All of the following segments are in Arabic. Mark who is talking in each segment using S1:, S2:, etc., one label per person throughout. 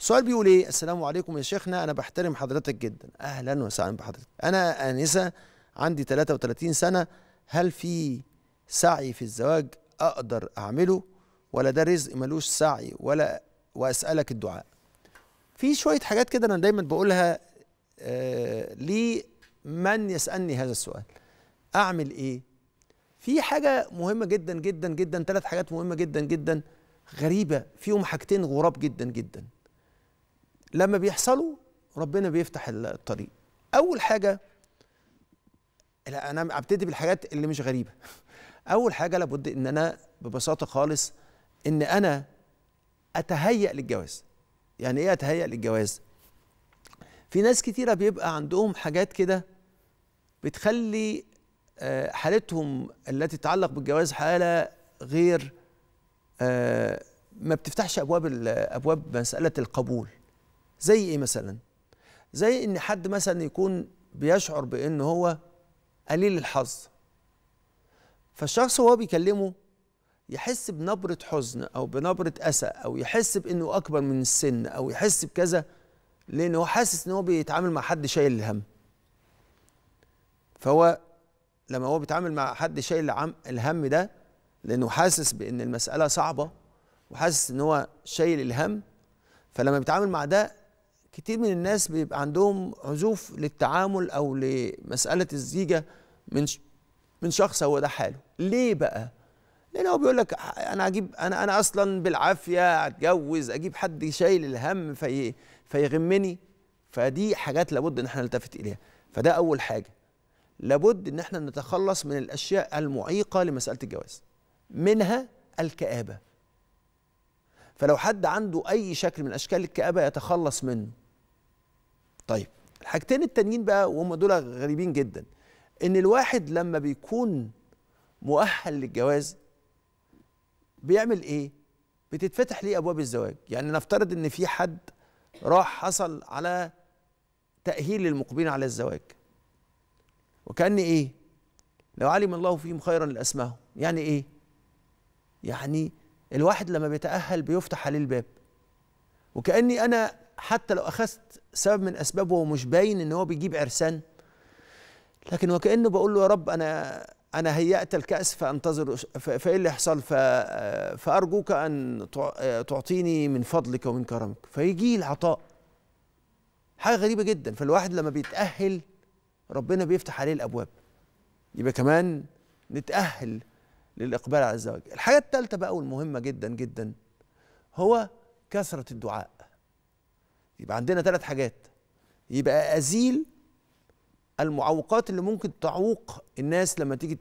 S1: السؤال بيقول ايه السلام عليكم يا شيخنا انا بحترم حضرتك جدا اهلا وسهلا بحضرتك انا انسه عندي 33 سنه هل في سعي في الزواج اقدر اعمله ولا ده رزق ملوش سعي ولا واسالك الدعاء في شويه حاجات كده انا دايما بقولها آه لمن يسالني هذا السؤال اعمل ايه في حاجه مهمه جدا جدا جدا ثلاث حاجات مهمه جدا جدا غريبه فيهم حاجتين غراب جدا جدا لما بيحصلوا ربنا بيفتح الطريق اول حاجه لا انا ابتدي بالحاجات اللي مش غريبه اول حاجه لابد ان انا ببساطه خالص ان انا اتهيأ للجواز يعني ايه اتهيأ للجواز في ناس كتيره بيبقى عندهم حاجات كده بتخلي آه، حالتهم التي تتعلق بالجواز حاله غير آه، ما بتفتحش ابواب ابواب مساله القبول زي ايه مثلا زي ان حد مثلا يكون بيشعر بان هو قليل الحظ فالشخص وهو بيكلمه يحس بنبرة حزن أو بنبرة أسى أو يحس بأنه أكبر من السن أو يحس بكذا لأن هو حاسس إن هو بيتعامل مع حد شايل الهم فهو لما هو بيتعامل مع حد شايل الهم ده لأنه حاسس بأن المسألة صعبة وحاسس إن هو شايل الهم فلما بيتعامل مع ده كتير من الناس بيبقى عندهم عزوف للتعامل او لمساله الزيجه من من شخص هو ده حاله ليه بقى لان هو بيقول لك انا اجيب انا انا اصلا بالعافيه اتجوز اجيب حد شايل الهم في فيغمني فدي حاجات لابد ان احنا نلتفت اليها فده اول حاجه لابد ان احنا نتخلص من الاشياء المعيقه لمساله الجواز منها الكآبه فلو حد عنده اي شكل من اشكال الكآبه يتخلص منه طيب الحاجتين التانيين بقى وهم دول غريبين جدا ان الواحد لما بيكون مؤهل للجواز بيعمل ايه بتتفتح ليه ابواب الزواج يعني نفترض ان في حد راح حصل على تاهيل للمقبلين على الزواج وكان ايه لو علم الله فيهم خيرا لاسمائهم يعني ايه يعني الواحد لما بيتاهل بيفتح عليه الباب وكاني انا حتى لو اخذت سبب من اسبابه ومش باين ان هو بيجيب عرسان لكن وكانه بقول له يا رب انا انا هيأت الكأس فانتظر فايه اللي يحصل فارجوك ان تعطيني من فضلك ومن كرمك فيجي العطاء حاجه غريبه جدا فالواحد لما بيتأهل ربنا بيفتح عليه الابواب يبقى كمان نتأهل للإقبال على الزواج الحاجة الثالثة بقى والمهمة جدا جدا هو كثرة الدعاء يبقى عندنا ثلاث حاجات يبقى أزيل المعوقات اللي ممكن تعوق الناس لما تيجي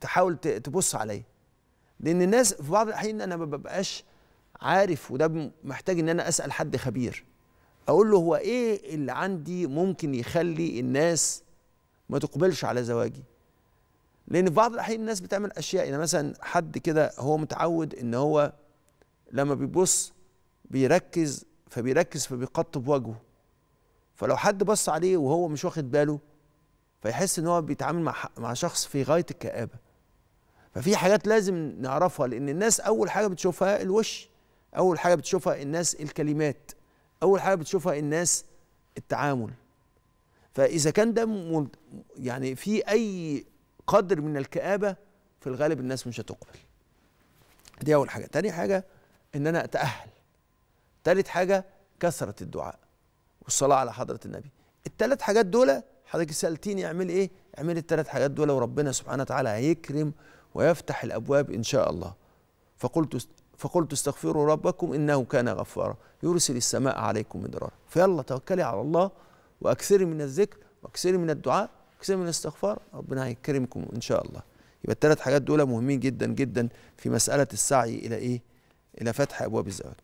S1: تحاول تبص عليا لأن الناس في بعض الأحيان أنا ما ببقاش عارف وده محتاج إن أنا أسأل حد خبير أقول له هو إيه اللي عندي ممكن يخلي الناس ما تقبلش على زواجي لأن في بعض الأحيان الناس بتعمل أشياء يعني مثلا حد كده هو متعود إن هو لما بيبص بيركز فبيركز فبيقطب وجهه فلو حد بص عليه وهو مش واخد باله فيحس ان هو بيتعامل مع مع شخص في غايه الكآبه ففي حاجات لازم نعرفها لان الناس اول حاجه بتشوفها الوش اول حاجه بتشوفها الناس الكلمات اول حاجه بتشوفها الناس التعامل فاذا كان ده يعني في اي قدر من الكآبه في الغالب الناس مش هتقبل دي اول حاجه تاني حاجه ان انا اتاهل تالت حاجه كثره الدعاء والصلاه على حضره النبي التلات حاجات دول حضرتك سالتيني اعمل ايه اعمل التلات حاجات دول وربنا سبحانه وتعالى هيكرم ويفتح الابواب ان شاء الله فقلت فقلت استغفروا ربكم انه كان غفارا يرسل السماء عليكم مدرارا فيلا توكلي على الله واكثري من الذكر واكثري من الدعاء واكثري من الاستغفار ربنا هيكرمكم ان شاء الله يبقى الثلاث حاجات دول مهمين جدا جدا في مساله السعي الى ايه الى فتح ابواب الزواج